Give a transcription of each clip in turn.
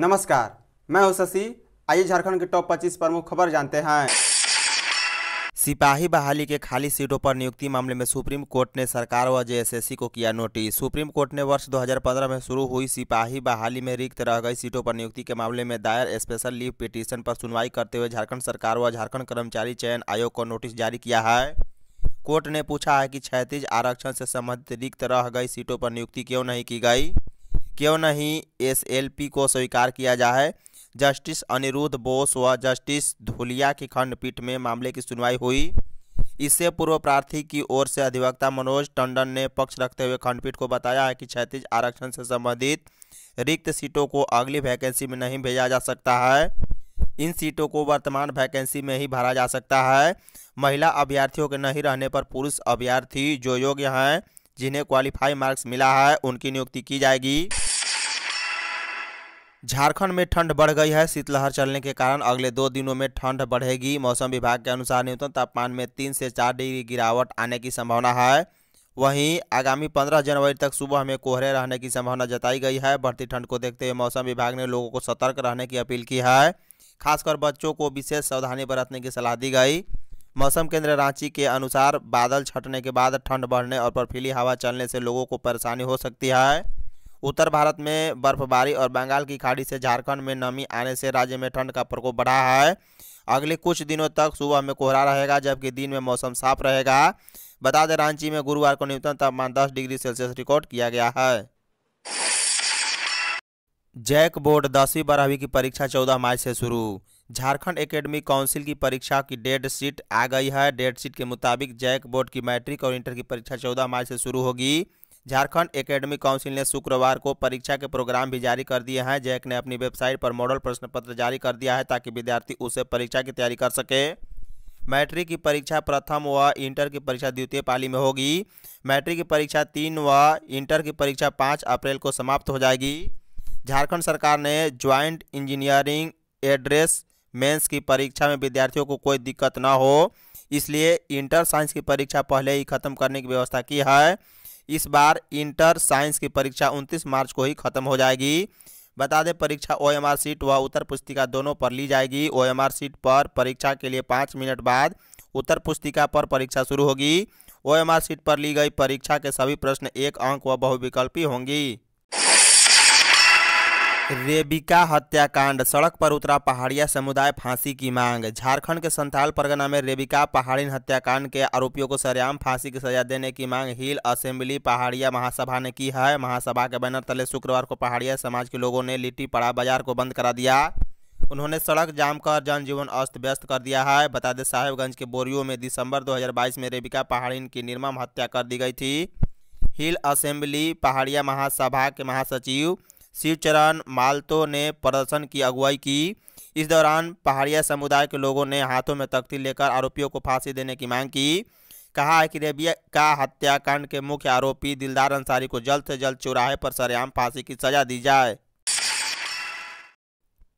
नमस्कार मैं हूं शशि आइए झारखंड के टॉप 25 प्रमुख खबर जानते हैं सिपाही बहाली के खाली सीटों पर नियुक्ति मामले में सुप्रीम कोर्ट ने सरकार व जेएसएससी को किया नोटिस सुप्रीम कोर्ट ने वर्ष 2015 में शुरू हुई सिपाही बहाली में रिक्त रह गई सीटों पर नियुक्ति के मामले में दायर स्पेशल लीव पिटीशन पर सुनवाई करते हुए झारखंड सरकार व झारखंड कर्मचारी चयन आयोग को नोटिस जारी किया है कोर्ट ने पूछा है कि क्षैतिज आरक्षण से संबंधित रिक्त रह गई सीटों पर नियुक्ति क्यों नहीं की गई क्यों नहीं एसएलपी को स्वीकार किया जाए जस्टिस अनिरुद्ध बोस व जस्टिस धुलिया की खंडपीठ में मामले की सुनवाई हुई इससे पूर्व प्रार्थी की ओर से अधिवक्ता मनोज टंडन ने पक्ष रखते हुए खंडपीठ को बताया है कि क्षतिज आरक्षण से संबंधित रिक्त सीटों को अगली वैकेंसी में नहीं भेजा जा सकता है इन सीटों को वर्तमान वैकेंसी में ही भरा जा सकता है महिला अभ्यर्थियों के नहीं रहने पर पुरुष अभ्यर्थी जो योग्य हैं जिन्हें क्वालिफाई मार्क्स मिला है उनकी नियुक्ति की जाएगी झारखंड में ठंड बढ़ गई है शीतलहर चलने के कारण अगले दो दिनों में ठंड बढ़ेगी मौसम विभाग के अनुसार न्यूनतम तापमान में तीन से चार डिग्री गिरावट आने की संभावना है वहीं आगामी पंद्रह जनवरी तक सुबह में कोहरे रहने की संभावना जताई गई है बढ़ती ठंड को देखते हुए मौसम विभाग ने लोगों को सतर्क रहने की अपील की है खासकर बच्चों को विशेष सावधानी बरतने की सलाह दी गई मौसम केंद्र रांची के अनुसार बादल छटने के बाद ठंड बढ़ने और बर्फीली हवा चलने से लोगों को परेशानी हो सकती है उत्तर भारत में बर्फबारी और बंगाल की खाड़ी से झारखंड में नमी आने से राज्य में ठंड का प्रकोप बढ़ा है अगले कुछ दिनों तक सुबह में कोहरा रहेगा जबकि दिन में मौसम साफ रहेगा बता दें रांची में गुरुवार को न्यूनतम तापमान 10 डिग्री सेल्सियस रिकॉर्ड किया गया है जैक बोर्ड दसवीं बारहवीं की परीक्षा 14 मार्च से शुरू झारखंड एकेडमिक काउंसिल की परीक्षा की डेट शीट आ गई है डेट शीट के मुताबिक जैक बोर्ड की मैट्रिक और इंटर की परीक्षा 14 मार्च से शुरू होगी झारखंड एकेडमिक काउंसिल ने शुक्रवार को परीक्षा के प्रोग्राम भी जारी कर दिए हैं जैक ने अपनी वेबसाइट पर मॉडल प्रश्न पत्र जारी कर दिया है ताकि विद्यार्थी उसे परीक्षा की तैयारी कर सके मैट्रिक की परीक्षा प्रथम व इंटर की परीक्षा द्वितीय पाली में होगी मैट्रिक की परीक्षा तीन व इंटर की परीक्षा पाँच अप्रैल को समाप्त हो जाएगी झारखंड सरकार ने ज्वाइंट इंजीनियरिंग एड्रेस मेंस की परीक्षा में विद्यार्थियों को कोई दिक्कत ना हो इसलिए इंटर साइंस की परीक्षा पहले ही खत्म करने की व्यवस्था की है इस बार इंटर साइंस की परीक्षा 29 मार्च को ही खत्म हो जाएगी बता दें परीक्षा ओ एम आर सीट व उत्तर पुस्तिका दोनों पर ली जाएगी ओ एम आर सीट पर परीक्षा के लिए पाँच मिनट बाद उत्तर पुस्तिका पर परीक्षा शुरू होगी ओ एम आर सीट पर ली गई परीक्षा के सभी प्रश्न एक अंक व बहुविकल्पी होंगी रेबिका हत्याकांड सड़क पर उतरा पहाड़िया समुदाय फांसी की मांग झारखंड के संथाल परगना में रेबिका पहाड़ी हत्याकांड के आरोपियों को सरेआम फांसी की सजा देने की मांग हिल असेंबली पहाड़िया महासभा ने की है महासभा के बैनर तले शुक्रवार को पहाड़िया समाज के लोगों ने लिट्टी पड़ा बाजार को बंद करा दिया उन्होंने सड़क जाम कर जनजीवन अस्त व्यस्त कर दिया है बता दें साहेबगंज के बोरियो में दिसंबर दो में रेबिका पहाड़ीन की निर्मम हत्या कर दी गई थी हिल असेंबली पहाड़िया महासभा के महासचिव शिवचरण मालतो ने प्रदर्शन की अगुवाई की इस दौरान पहाड़िया समुदाय के लोगों ने हाथों में तख्ती लेकर आरोपियों को फांसी देने की मांग की कहा है कि रेबिया का हत्याकांड के मुख्य आरोपी दिलदार अंसारी को जल्द से जल्द चौराहे पर सरेआम फांसी की सजा दी जाए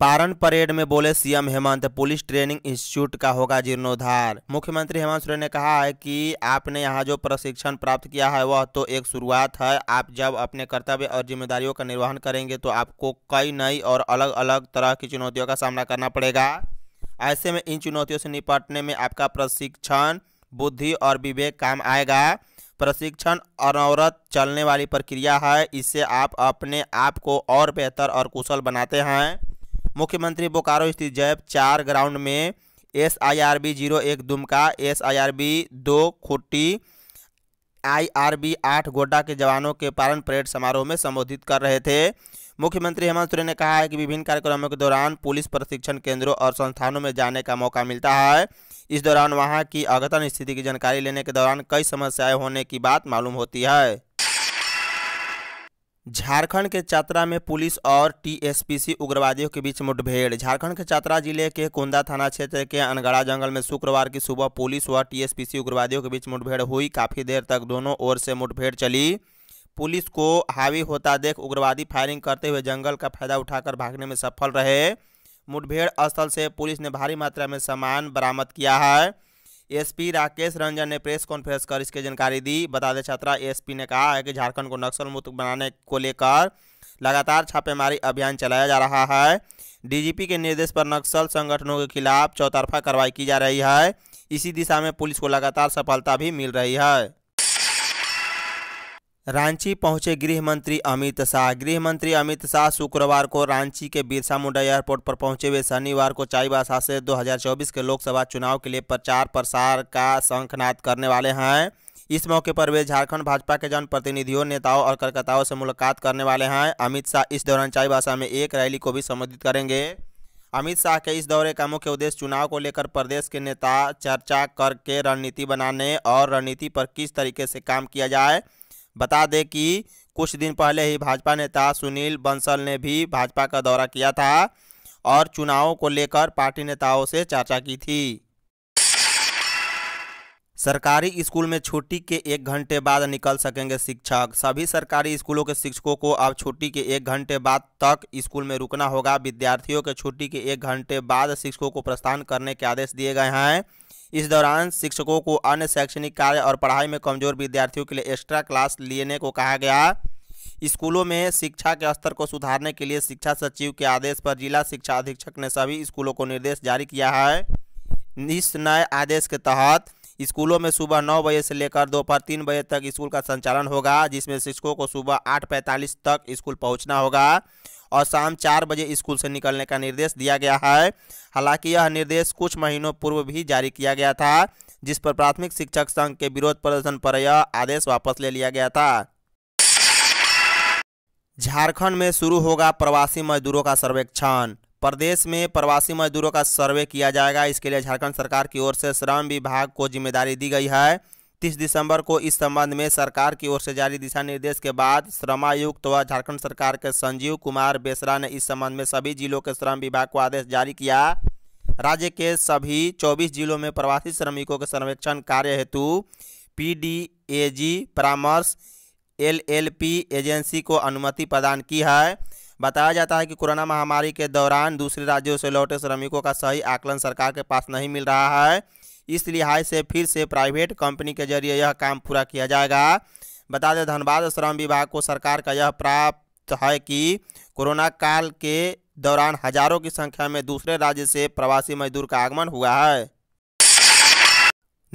पारण परेड में बोले CM Hemant police training institute का होगा जीर्णोद्धार मुख्यमंत्री हेमंत सोरेन ने कहा है कि आपने यहाँ जो प्रशिक्षण प्राप्त किया है वह तो एक शुरुआत है आप जब अपने कर्तव्य और जिम्मेदारियों का निर्वहन करेंगे तो आपको कई नई और अलग अलग तरह की चुनौतियों का सामना करना पड़ेगा ऐसे में इन चुनौतियों से निपटने में आपका प्रशिक्षण बुद्धि और विवेक काम आएगा प्रशिक्षण अनवरत चलने वाली प्रक्रिया है इससे आप अपने आप को और बेहतर और कुशल बनाते हैं मुख्यमंत्री बोकारो स्थित जैब चार ग्राउंड में S I R B zero एक Dumka S I R B दो खुट्टी आई आर बी आठ गोड्डा के जवानों के पारण परेड समारोह में संबोधित कर रहे थे मुख्यमंत्री हेमंत सोरेन ने कहा है कि विभिन्न कार्यक्रमों के दौरान पुलिस प्रशिक्षण केंद्रों और संस्थानों में जाने का मौका मिलता है इस दौरान वहां की अगतन स्थिति की जानकारी लेने के दौरान कई समस्याएं होने की बात मालूम होती है झारखंड के चतरा में पुलिस और टीएसपीसी उग्रवादियों के बीच मुठभेड़ झारखंड के चतरा जिले के कोंदा थाना क्षेत्र के अनगड़ा जंगल में शुक्रवार की सुबह पुलिस व टीएसपीसी उग्रवादियों के बीच मुठभेड़ हुई काफी देर तक दोनों ओर से मुठभेड़ चली पुलिस को हावी होता देख उग्रवादी फायरिंग करते हुए जंगल का फायदा उठाकर भागने में सफल रहे मुठभेड़ स्थल से पुलिस ने भारी मात्रा में सामान बरामद किया है एसपी राकेश रंजन ने प्रेस कॉन्फ्रेंस कर इसकी जानकारी दी बता दें छात्रा एसपी ने कहा है कि झारखंड को नक्सल मुक्त बनाने को लेकर लगातार छापेमारी अभियान चलाया जा रहा है डीजीपी के निर्देश पर नक्सल संगठनों के खिलाफ चौतरफा कार्रवाई की जा रही है इसी दिशा में पुलिस को लगातार सफलता भी मिल रही है रांची पहुंचे गृह मंत्री अमित शाह गृह मंत्री अमित शाह शुक्रवार को रांची के बिरसा मुंडा एयरपोर्ट पर पहुंचे हुए शनिवार को चाईबासा से 2024 के लोकसभा चुनाव के लिए प्रचार प्रसार का शंखनाद करने वाले हैं इस मौके पर वे झारखंड भाजपा के जनप्रतिनिधियों नेताओं और कार्यकर्ताओं से मुलाकात करने वाले हैं अमित शाह इस दौरान चाईबासा में एक रैली को भी संबोधित करेंगे अमित शाह के इस दौरे का मुख्य उद्देश्य चुनाव को लेकर प्रदेश के नेता चर्चा करके रणनीति बनाने और रणनीति पर किस तरीके से काम किया जाए बता दें कि कुछ दिन पहले ही भाजपा नेता सुनील बंसल ने भी भाजपा का दौरा किया था और चुनावों को लेकर पार्टी नेताओं से चर्चा की थी सरकारी स्कूल में छुट्टी के एक घंटे बाद निकल सकेंगे शिक्षक सभी सरकारी स्कूलों के शिक्षकों को अब छुट्टी के एक घंटे बाद तक स्कूल में रुकना होगा विद्यार्थियों के छुट्टी के एक घंटे बाद शिक्षकों को प्रस्थान करने के आदेश दिए गए हैं इस दौरान शिक्षकों को अन्य शैक्षणिक कार्य और पढ़ाई में कमजोर विद्यार्थियों के लिए एक्स्ट्रा क्लास लेने को कहा गया स्कूलों में शिक्षा के स्तर को सुधारने के लिए शिक्षा सचिव के आदेश पर जिला शिक्षा अधीक्षक ने सभी स्कूलों को निर्देश जारी किया है इस नए आदेश के तहत स्कूलों में सुबह नौ बजे से लेकर दोपहर तीन बजे तक स्कूल का संचालन होगा जिसमें शिक्षकों को सुबह आठ पैंतालीस तक स्कूल पहुंचना होगा और शाम चार बजे स्कूल से निकलने का निर्देश दिया गया है हालांकि यह निर्देश कुछ महीनों पूर्व भी जारी किया गया था जिस पर प्राथमिक शिक्षक संघ के विरोध प्रदर्शन पर यह आदेश वापस ले लिया गया था झारखंड में शुरू होगा प्रवासी मजदूरों का सर्वेक्षण प्रदेश में प्रवासी मजदूरों का सर्वे किया जाएगा इसके लिए झारखंड सरकार की ओर से श्रम विभाग को जिम्मेदारी दी गई है तीस दिसंबर को इस संबंध में सरकार की ओर से जारी दिशा निर्देश के बाद श्रमायुक्त व झारखंड सरकार के संजीव कुमार बेसरा ने इस संबंध में सभी जिलों के श्रम विभाग को आदेश जारी किया राज्य के सभी 24 जिलों में प्रवासी श्रमिकों के सर्वेक्षण कार्य हेतु पीडीएजी परामर्श एलएलपी एजेंसी को अनुमति प्रदान की है बताया जाता है कि कोरोना महामारी के दौरान दूसरे राज्यों से लौटे श्रमिकों का सही आकलन सरकार के पास नहीं मिल रहा है इस लिहाज से फिर से प्राइवेट कंपनी के जरिए यह काम पूरा किया जाएगा बता दें धनबाद श्रम विभाग को सरकार का यह प्राप्त है कि कोरोना काल के दौरान हजारों की संख्या में दूसरे राज्य से प्रवासी मजदूर का आगमन हुआ है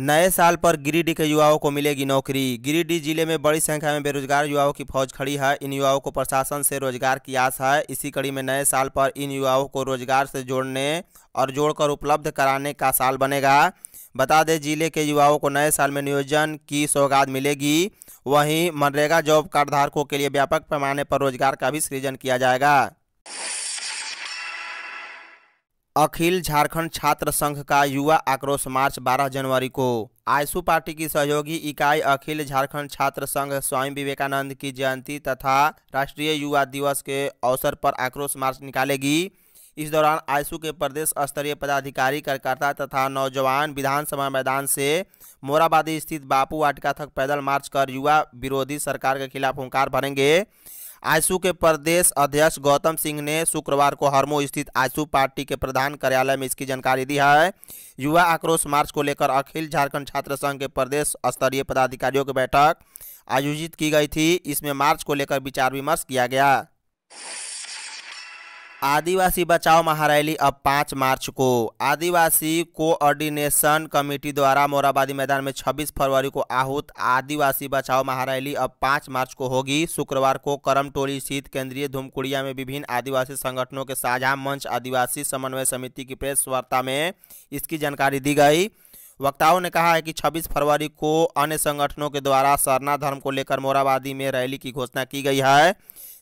नए साल पर गिरिडीह के युवाओं को मिलेगी नौकरी गिरिडीह जिले में बड़ी संख्या में बेरोजगार युवाओं की फौज खड़ी है इन युवाओं को प्रशासन से रोजगार की आस है इसी कड़ी में नए साल पर इन युवाओं को रोजगार से जोड़ने और जोड़कर उपलब्ध कराने का साल बनेगा बता दें जिले के युवाओं को नए साल में नियोजन की सौगात मिलेगी वहीं मनरेगा जॉब कार्ड धारकों के लिए व्यापक पैमाने पर रोजगार का भी सृजन किया जाएगा अखिल झारखंड छात्र संघ का युवा आक्रोश मार्च 12 जनवरी को आयसू पार्टी की सहयोगी इकाई अखिल झारखंड छात्र संघ स्वामी विवेकानंद की जयंती तथा राष्ट्रीय युवा दिवस के अवसर पर आक्रोश मार्च निकालेगी इस दौरान आयसू के प्रदेश स्तरीय पदाधिकारी कार्यकर्ता तथा नौजवान विधानसभा मैदान से मोराबादी स्थित बापू वाटिका तक पैदल मार्च कर युवा विरोधी सरकार के खिलाफ हुंकार भरेंगे आयसू के प्रदेश अध्यक्ष गौतम सिंह ने शुक्रवार को हरमो स्थित आयसू पार्टी के प्रधान कार्यालय में इसकी जानकारी दी है युवा आक्रोश मार्च को लेकर अखिल झारखंड छात्र संघ के प्रदेश स्तरीय पदाधिकारियों की बैठक आयोजित की गई थी इसमें मार्च को लेकर विचार विमर्श किया गया आदिवासी बचाओ महारैली अब पाँच मार्च को आदिवासी कोऑर्डिनेशन कमेटी द्वारा मोराबादी मैदान में 26 फरवरी को आहूत आदिवासी बचाओ महारैली अब पाँच मार्च को होगी शुक्रवार को करमटोली स्थित केंद्रीय धूमकुड़िया में विभिन्न आदिवासी संगठनों के साझा मंच आदिवासी समन्वय समिति की प्रेस वार्ता में इसकी जानकारी दी गई वक्ताओं ने कहा है कि 26 फरवरी को अन्य संगठनों के द्वारा सरना धर्म को लेकर मोराबादी में रैली की घोषणा की गई है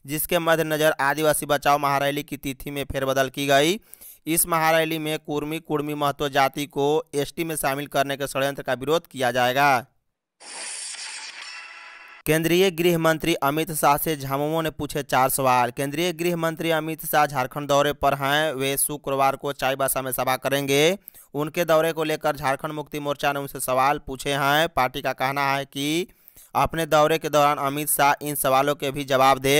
जिसके मद्देनजर आदिवासी बचाव महारैली की तिथि में फेरबदल की गई इस महारैली में कुर्मी कुर्मी महत्व जाति को एसटी में शामिल करने के षडयंत्र का विरोध किया जाएगा केंद्रीय गृह मंत्री अमित शाह से झामुमो ने पूछे चार सवाल केंद्रीय गृह मंत्री अमित शाह झारखंड दौरे पर हैं वे शुक्रवार को चाईबासा में सभा करेंगे उनके दौरे को लेकर झारखंड मुक्ति मोर्चा ने उनसे सवाल पूछे हैं पार्टी का कहना है कि अपने दौरे के दौरान अमित शाह इन सवालों के भी जवाब दे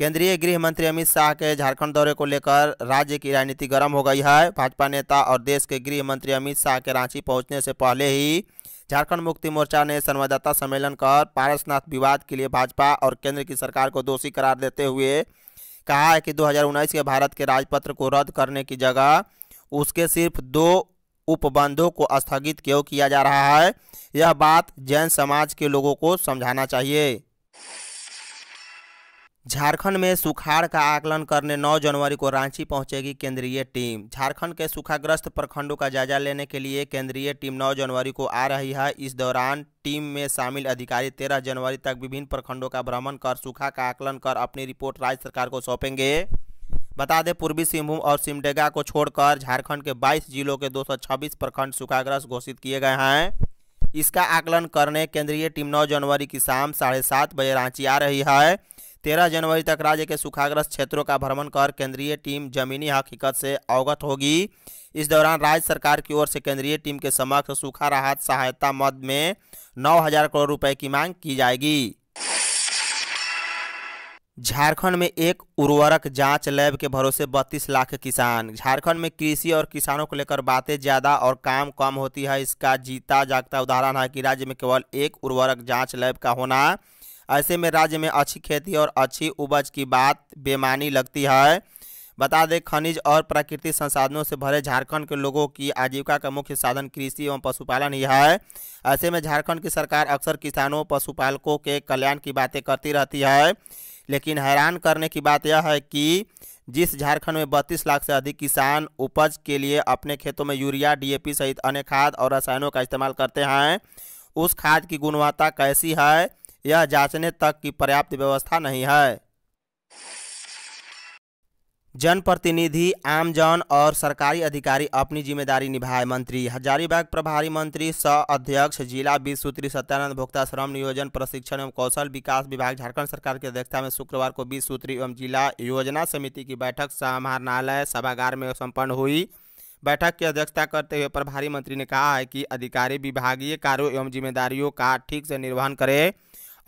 केंद्रीय गृह मंत्री अमित शाह के झारखंड दौरे को लेकर राज्य की राजनीति गर्म हो गई है भाजपा नेता और देश के गृह मंत्री अमित शाह के रांची पहुंचने से पहले ही झारखंड मुक्ति मोर्चा ने संवाददाता सम्मेलन कर पारसनाथ विवाद के लिए भाजपा और केंद्र की सरकार को दोषी करार देते हुए कहा है कि दो के भारत के राजपत्र को रद्द करने की जगह उसके सिर्फ दो उपबंधों को स्थगित क्यों किया जा रहा है यह बात जैन समाज के लोगों को समझाना चाहिए झारखंड में सुखाड़ का आकलन करने 9 जनवरी को रांची पहुंचेगी केंद्रीय टीम झारखंड के सूखाग्रस्त प्रखंडों का जायजा लेने के लिए केंद्रीय टीम 9 जनवरी को आ रही है इस दौरान टीम में शामिल अधिकारी 13 जनवरी तक विभिन्न प्रखंडों का भ्रमण कर सूखा का आकलन कर अपनी रिपोर्ट राज्य सरकार को सौंपेंगे बता दें पूर्वी सिंहभूम और सिमडेगा को छोड़कर झारखंड के बाईस जिलों के दो प्रखंड सूखाग्रस्त घोषित किए गए हैं इसका आकलन करने केंद्रीय टीम नौ जनवरी की शाम साढ़े सात बजे रांची आ रही है तेरह जनवरी तक राज्य के सूखाग्रस्त क्षेत्रों का भ्रमण कर केंद्रीय टीम जमीनी हकीकत से अवगत होगी इस दौरान राज्य सरकार की ओर से केंद्रीय टीम के समक्ष सूखा राहत सहायता मद में नौ हजार करोड़ रुपए की मांग की जाएगी झारखंड में एक उर्वरक जांच लैब के भरोसे 32 लाख किसान झारखंड में कृषि और किसानों को लेकर बातें ज़्यादा और काम कम होती है इसका जीता जागता उदाहरण है कि राज्य में केवल एक उर्वरक जांच लैब का होना ऐसे में राज्य में अच्छी खेती और अच्छी उपज की बात बेमानी लगती है बता दें खनिज और प्राकृतिक संसाधनों से भरे झारखंड के लोगों की आजीविका का मुख्य साधन कृषि एवं पशुपालन ही है ऐसे में झारखंड की सरकार अक्सर किसानों पशुपालकों के कल्याण की बातें करती रहती है लेकिन हैरान करने की बात यह है कि जिस झारखंड में 32 लाख से अधिक किसान उपज के लिए अपने खेतों में यूरिया डीएपी सहित अन्य खाद और रसायनों का इस्तेमाल करते हैं उस खाद की गुणवत्ता कैसी है यह जांचने तक की पर्याप्त व्यवस्था नहीं है जनप्रतिनिधि आमजन और सरकारी अधिकारी अपनी जिम्मेदारी निभाए मंत्री हजारीबाग प्रभारी मंत्री स अध्यक्ष जिला बीस सूत्री सत्यानंद भोक्ता श्रम नियोजन प्रशिक्षण एवं कौशल विकास विभाग झारखंड सरकार की अध्यक्षता में शुक्रवार को बीस सूत्री एवं जिला योजना समिति की बैठक समाहरणालय सभागार में सम्पन्न हुई बैठक की अध्यक्षता करते हुए प्रभारी मंत्री ने कहा है कि अधिकारी विभागीय कार्यों एवं जिम्मेदारियों का ठीक से निर्वहन करें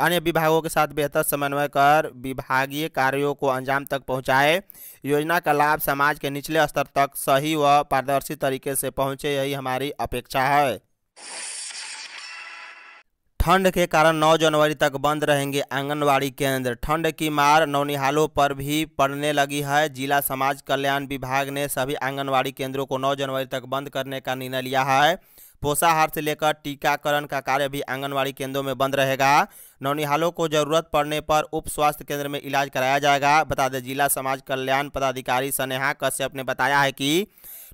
अन्य विभागों के साथ बेहतर समन्वय कर विभागीय कार्यों को अंजाम तक पहुंचाए योजना का लाभ समाज के निचले स्तर तक सही व पारदर्शी तरीके से पहुंचे यही हमारी अपेक्षा है ठंड के कारण 9 जनवरी तक बंद रहेंगे आंगनवाड़ी केंद्र ठंड की मार नौनिहालों पर भी पड़ने लगी है जिला समाज कल्याण विभाग ने सभी आंगनवाड़ी केंद्रों को 9 जनवरी तक बंद करने का निर्णय लिया है पोषाहार से लेकर टीकाकरण का कार्य भी आंगनबाड़ी केंद्रों में बंद रहेगा नौनिहालों को जरूरत पड़ने पर उप स्वास्थ्य केंद्र में इलाज कराया जाएगा बता दें जिला समाज कल्याण पदाधिकारी स्नेहा कश्यप ने बताया है कि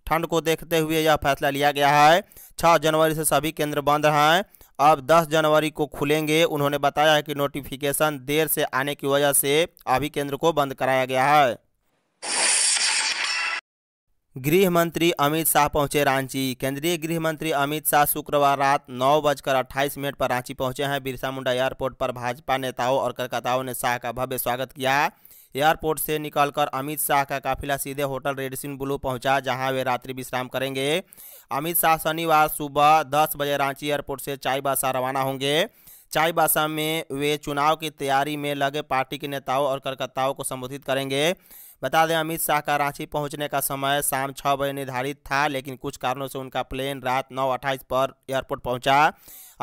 ठंड को देखते हुए यह फैसला लिया गया है छः जनवरी से सभी केंद्र बंद हैं अब 10 जनवरी को खुलेंगे उन्होंने बताया है कि नोटिफिकेशन देर से आने की वजह से अभी केंद्र को बंद कराया गया है गृह मंत्री अमित शाह पहुंचे रांची केंद्रीय गृह मंत्री अमित शाह शुक्रवार रात नौ बजकर अट्ठाईस मिनट पर रांची पहुंचे हैं बिरसा मुंडा एयरपोर्ट पर भाजपा नेताओं और कार्यकर्ताओं ने शाह का भव्य स्वागत किया एयरपोर्ट से निकलकर अमित शाह का काफिला सीधे होटल रेडिसिन ब्लू पहुंचा जहां वे रात्रि विश्राम करेंगे अमित शाह शनिवार सुबह दस बजे रांची एयरपोर्ट से चाईबासा रवाना होंगे चाईबासा में वे चुनाव की तैयारी में लगे पार्टी के नेताओं और कार्यकर्ताओं को संबोधित करेंगे बता दें अमित शाह का रांची पहुंचने का समय शाम छः बजे निर्धारित था लेकिन कुछ कारणों से उनका प्लेन रात नौ अट्ठाईस पर एयरपोर्ट पहुंचा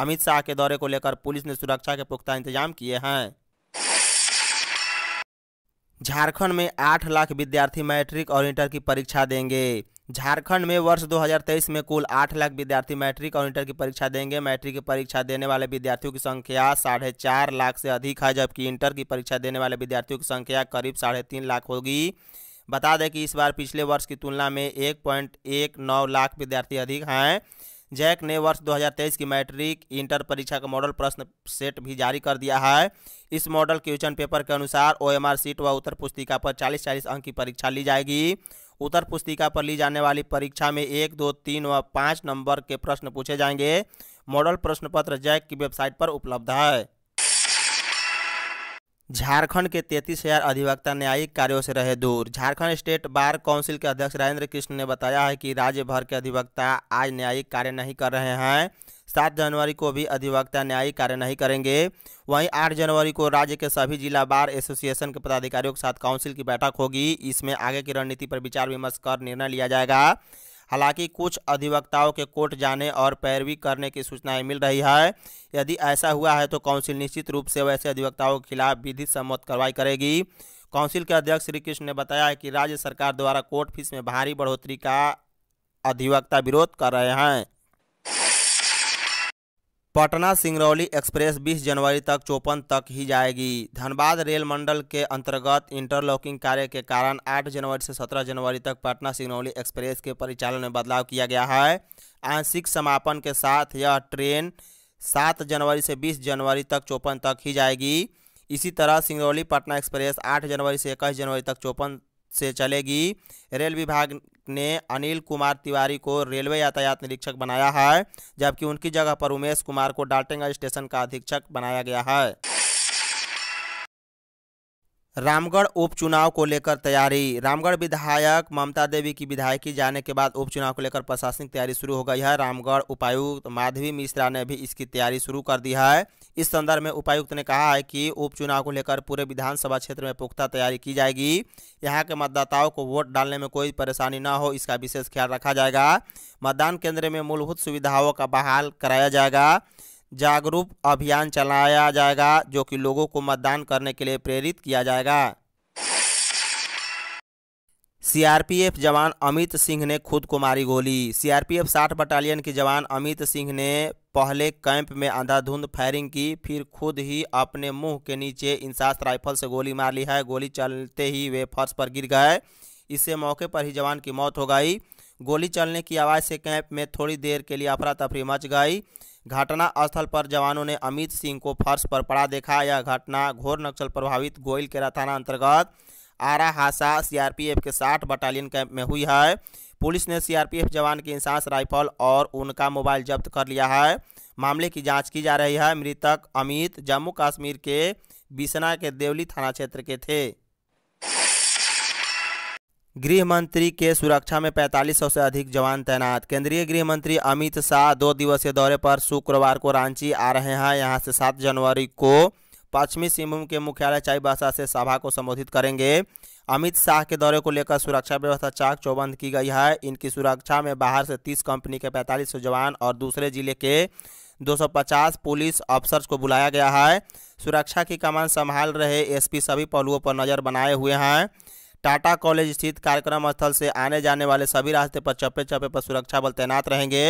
अमित शाह के दौरे को लेकर पुलिस ने सुरक्षा के पुख्ता इंतजाम किए हैं झारखंड में आठ लाख विद्यार्थी मैट्रिक और इंटर की परीक्षा देंगे झारखंड में वर्ष 2023 में कुल आठ लाख विद्यार्थी मैट्रिक और इंटर की परीक्षा देंगे मैट्रिक की परीक्षा देने वाले विद्यार्थियों की संख्या साढ़े चार लाख से अधिक है जबकि इंटर की परीक्षा देने वाले विद्यार्थियों की संख्या करीब साढ़े तीन लाख होगी बता दें कि इस बार पिछले वर्ष की तुलना में एक पॉइंट एक नौ लाख विद्यार्थी अधिक हैं जैक ने वर्ष 2023 की मैट्रिक इंटर परीक्षा का मॉडल प्रश्न सेट भी जारी कर दिया है इस मॉडल क्वेश्चन पेपर के अनुसार ओएमआर सीट व उत्तर पुस्तिका पर 40-40 अंक की परीक्षा ली जाएगी उत्तर पुस्तिका पर ली जाने वाली परीक्षा में एक दो तीन व पाँच नंबर के प्रश्न पूछे जाएंगे मॉडल प्रश्न पत्र जैक की वेबसाइट पर उपलब्ध है झारखंड के तैतीस हजार अधिवक्ता न्यायिक कार्यों से रहे दूर झारखंड स्टेट बार काउंसिल के अध्यक्ष राजेंद्र कृष्ण ने बताया है कि राज्य भर के अधिवक्ता आज न्यायिक कार्य नहीं कर रहे हैं सात जनवरी को भी अधिवक्ता न्यायिक कार्य नहीं करेंगे वहीं आठ जनवरी को राज्य के सभी जिला बार एसोसिएशन के पदाधिकारियों के साथ काउंसिल की बैठक होगी इसमें आगे की रणनीति पर विचार विमर्श कर निर्णय लिया जाएगा हालांकि कुछ अधिवक्ताओं के कोर्ट जाने और पैरवी करने की सूचनाएं मिल रही है यदि ऐसा हुआ है तो काउंसिल निश्चित रूप से वैसे अधिवक्ताओं के खिलाफ विधि सम्मत कार्रवाई करेगी काउंसिल के अध्यक्ष श्री कृष्ण ने बताया है कि राज्य सरकार द्वारा कोर्ट फीस में भारी बढ़ोतरी का अधिवक्ता विरोध कर रहे हैं पटना सिंगरौली एक्सप्रेस 20 जनवरी तक चौपन तक ही जाएगी धनबाद रेल मंडल के अंतर्गत इंटरलॉकिंग कार्य के कारण 8 जनवरी से 17 जनवरी तक पटना सिंगरौली एक्सप्रेस के परिचालन में बदलाव किया गया है आंशिक समापन के साथ यह ट्रेन 7 जनवरी से 20 जनवरी तक चौपन तक ही जाएगी इसी तरह सिंगरौली पटना एक्सप्रेस आठ जनवरी से इक्कीस जनवरी तक चौपन से चलेगी रेल विभाग ने अनिल कुमार तिवारी को रेलवे यातायात निरीक्षक बनाया है जबकि उनकी जगह पर उमेश कुमार को डाल्टेगा स्टेशन का अधीक्षक बनाया गया है रामगढ़ उपचुनाव को लेकर तैयारी रामगढ़ विधायक ममता देवी की विधायकी जाने के बाद उपचुनाव को लेकर प्रशासनिक तैयारी शुरू हो गई है रामगढ़ उपायुक्त माधवी मिश्रा ने भी इसकी तैयारी शुरू कर दी है इस संदर्भ में उपायुक्त ने कहा है कि उपचुनाव को लेकर पूरे विधानसभा क्षेत्र में पुख्ता तैयारी की जाएगी यहाँ के मतदाताओं को वोट डालने में कोई परेशानी न हो इसका विशेष ख्याल रखा जाएगा मतदान केंद्र में मूलभूत सुविधाओं का बहाल कराया जाएगा जागरूक अभियान चलाया जाएगा जो कि लोगों को मतदान करने के लिए प्रेरित किया जाएगा सीआरपीएफ जवान अमित सिंह ने खुद को मारी गोली सीआरपीएफ साठ बटालियन के जवान अमित सिंह ने पहले कैंप में अंधाधुंध फायरिंग की फिर खुद ही अपने मुंह के नीचे इंसास राइफल से गोली मार ली है गोली चलते ही वे फर्श पर गिर गए इससे मौके पर ही जवान की मौत हो गई गोली चलने की आवाज़ से कैंप में थोड़ी देर के लिए अफरा तफरी मच गई घटना स्थल पर जवानों ने अमित सिंह को फर्श पर पड़ा देखा यह घटना घोर नक्सल प्रभावित गोयल केरा थाना अंतर्गत आरा हासा सीआरपीएफ के साठ बटालियन कैंप में हुई है पुलिस ने सीआरपीएफ जवान की इंसास राइफल और उनका मोबाइल जब्त कर लिया है मामले की जांच की जा रही है मृतक अमित जम्मू कश्मीर के बिसना के देवली थाना क्षेत्र के थे गृह मंत्री के सुरक्षा में 4500 से अधिक जवान तैनात केंद्रीय गृह मंत्री अमित शाह दो दिवसीय दौरे पर शुक्रवार को रांची आ रहे हैं यहां से 7 जनवरी को पश्चिमी सिंहभूम के मुख्यालय चाईबासा से सभा को संबोधित करेंगे अमित शाह के दौरे को लेकर सुरक्षा व्यवस्था चाक चौबंद की गई है इनकी सुरक्षा में बाहर से 30 कंपनी के 4500 जवान और दूसरे जिले के 250 पुलिस अफसर्स को बुलाया गया है सुरक्षा की कमान संभाल रहे एसपी सभी पहलुओं पर नज़र बनाए हुए हैं टाटा कॉलेज स्थित कार्यक्रम स्थल से आने जाने वाले सभी रास्ते पर चप्पे चप्पे पर सुरक्षा बल तैनात रहेंगे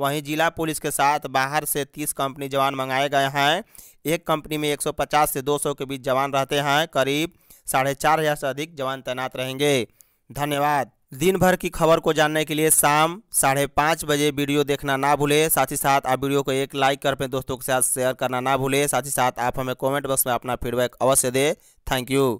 वहीं जिला पुलिस के साथ बाहर से 30 कंपनी जवान मंगाए गए हैं एक कंपनी में 150 से 200 के बीच जवान रहते हैं करीब साढ़े चार हज़ार से अधिक जवान तैनात रहेंगे धन्यवाद दिन भर की खबर को जानने के लिए शाम साढ़े पाँच बजे वीडियो देखना ना भूले साथ ही साथ आप वीडियो को एक लाइक कर अपने दोस्तों के साथ शेयर करना ना भूले साथ ही साथ आप हमें कमेंट बॉक्स में अपना फीडबैक अवश्य दें थैंक यू